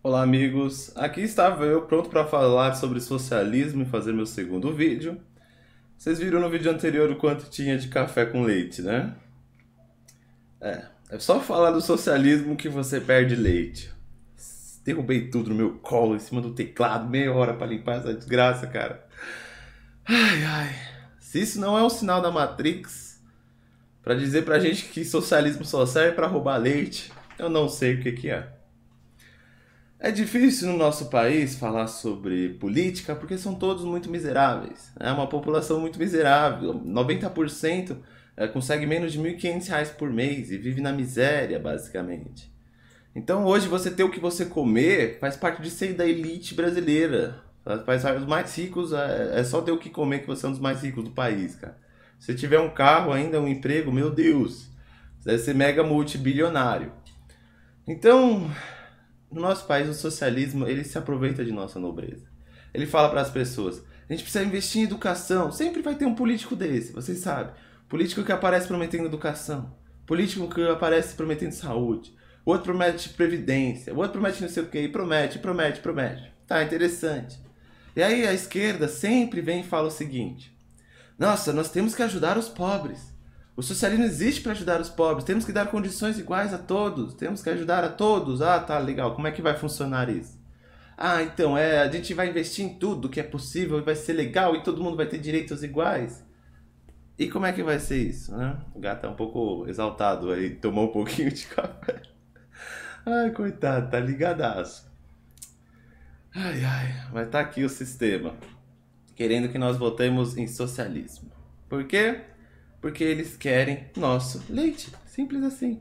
Olá, amigos! Aqui estava eu pronto para falar sobre socialismo e fazer meu segundo vídeo. Vocês viram no vídeo anterior o quanto tinha de café com leite, né? É, é só falar do socialismo que você perde leite. Derrubei tudo no meu colo, em cima do teclado, meia hora para limpar essa desgraça, cara. Ai, ai. Se isso não é um sinal da Matrix para dizer pra gente que socialismo só serve para roubar leite, eu não sei o que que é. É difícil no nosso país falar sobre política porque são todos muito miseráveis. É uma população muito miserável. 90% é, consegue menos de R$ 1.500 por mês e vive na miséria, basicamente. Então hoje você ter o que você comer faz parte de ser da elite brasileira. Faz parte dos mais ricos, é, é só ter o que comer que você é um dos mais ricos do país, cara. Se tiver um carro ainda, um emprego, meu Deus, você deve ser mega multibilionário. Então, no nosso país, o socialismo, ele se aproveita de nossa nobreza. Ele fala para as pessoas: a gente precisa investir em educação. Sempre vai ter um político desse, vocês sabem. Político que aparece prometendo educação. Político que aparece prometendo saúde. O outro promete previdência. O outro promete não sei o que. E promete, promete, promete. Tá, interessante. E aí a esquerda sempre vem e fala o seguinte: nossa, nós temos que ajudar os pobres. O socialismo existe para ajudar os pobres. Temos que dar condições iguais a todos. Temos que ajudar a todos. Ah, tá legal. Como é que vai funcionar isso? Ah, então é, a gente vai investir em tudo que é possível e vai ser legal e todo mundo vai ter direitos iguais. E como é que vai ser isso, né? O gato é um pouco exaltado aí, tomou um pouquinho de café. Ai, coitado, tá ligadaço. Ai, ai, mas tá aqui o sistema querendo que nós votemos em socialismo. Por quê? porque eles querem nosso leite. Simples assim.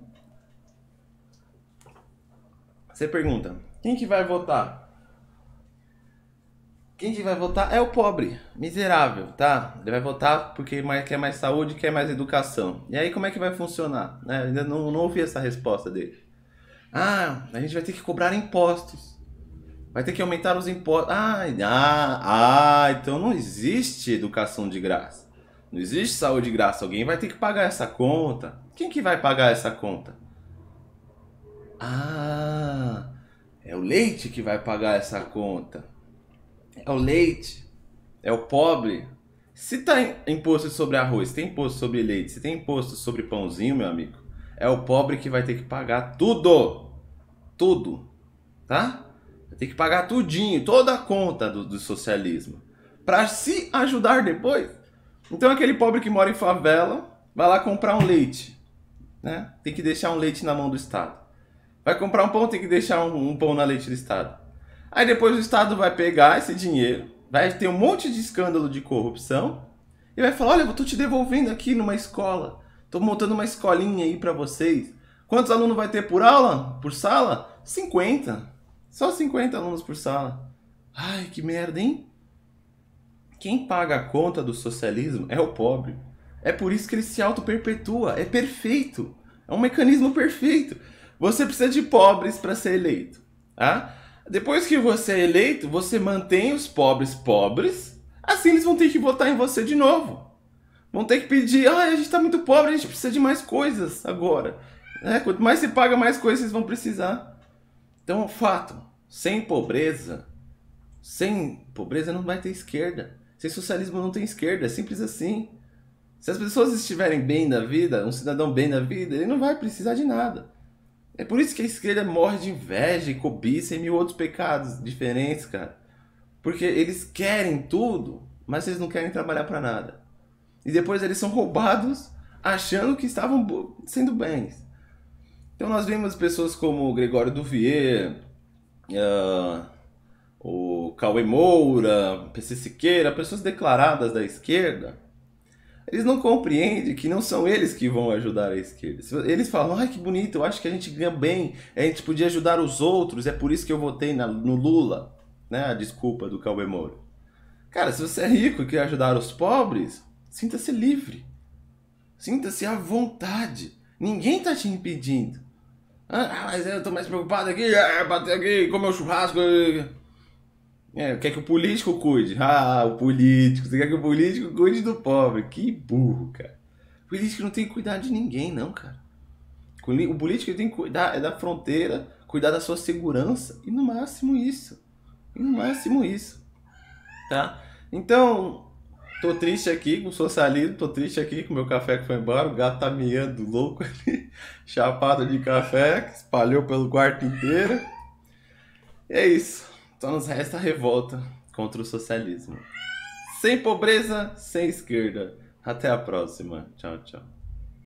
Você pergunta: quem que vai votar? Quem que vai votar é o pobre, miserável, tá? Ele vai votar porque quer mais saúde, quer mais educação. E aí como é que vai funcionar? Né? ainda não, não ouvi essa resposta dele. Ah, a gente vai ter que cobrar impostos. Vai ter que aumentar os impostos. Ah, ah, ah, então não existe educação de graça. Não existe saúde de graça. Alguém vai ter que pagar essa conta. Quem que vai pagar essa conta? Ah, é o leite que vai pagar essa conta. É o leite. É o pobre. Se tá imposto sobre arroz, tem imposto sobre leite, se tem imposto sobre pãozinho, meu amigo, é o pobre que vai ter que pagar tudo. Tudo. Tá? Vai ter que pagar tudinho, toda a conta do, do socialismo. Para se ajudar depois. Então aquele pobre que mora em favela vai lá comprar um leite, né? Tem que deixar um leite na mão do Estado. Vai comprar um pão, tem que deixar um, um pão na leite do Estado. Aí depois o Estado vai pegar esse dinheiro, vai ter um monte de escândalo de corrupção e vai falar: olha, eu tô te devolvendo aqui numa escola, tô montando uma escolinha aí para vocês. Quantos alunos vai ter por aula, por sala? 50. Só 50 alunos por sala. Ai, que merda, hein? Quem paga a conta do socialismo é o pobre. É por isso que ele se auto-perpetua. É perfeito. É um mecanismo perfeito. Você precisa de pobres para ser eleito. Tá? Depois que você é eleito, você mantém os pobres pobres. Assim eles vão ter que votar em você de novo. Vão ter que pedir: ah, a gente está muito pobre, a gente precisa de mais coisas agora. É, quanto mais se paga, mais coisas vocês vão precisar. Então, fato: sem pobreza, sem pobreza não vai ter esquerda. Sem socialismo não tem esquerda, é simples assim. Se as pessoas estiverem bem na vida, um cidadão bem na vida, ele não vai precisar de nada. É por isso que a esquerda morre de inveja e cobiça e mil outros pecados diferentes, cara. Porque eles querem tudo, mas eles não querem trabalhar para nada. E depois eles são roubados achando que estavam sendo bens. Então nós vemos pessoas como Gregório Duvier, uh, ah, o Cauê Moura, PC Siqueira, pessoas declaradas da esquerda, eles não compreendem que não são eles que vão ajudar a esquerda. Eles falam, ai que bonito, eu acho que a gente ganha bem, a gente podia ajudar os outros, é por isso que eu votei na, no Lula, né? A desculpa do Cauê Moura. Cara, se você é rico e quer ajudar os pobres, sinta-se livre. Sinta-se à vontade. Ninguém tá te impedindo. Ah, mas eu tô mais preocupado aqui, é, bater aqui, comer um churrasco. É, quer é que o político cuide. Ah, ah, o político. Você quer que o político cuide do pobre. Que burro, cara. O político não tem que cuidar de ninguém, não, cara. O político tem que cuidar é da fronteira, cuidar da sua segurança e no máximo isso. E no máximo isso. Tá? Então, tô triste aqui com o socialismo, tô triste aqui com o meu café que foi embora, o gato tá miando louco ali, chapado de café, que espalhou pelo quarto inteiro. E é isso. Só nos resta a revolta contra o socialismo. Sem pobreza, sem esquerda. Até a próxima. Tchau, tchau.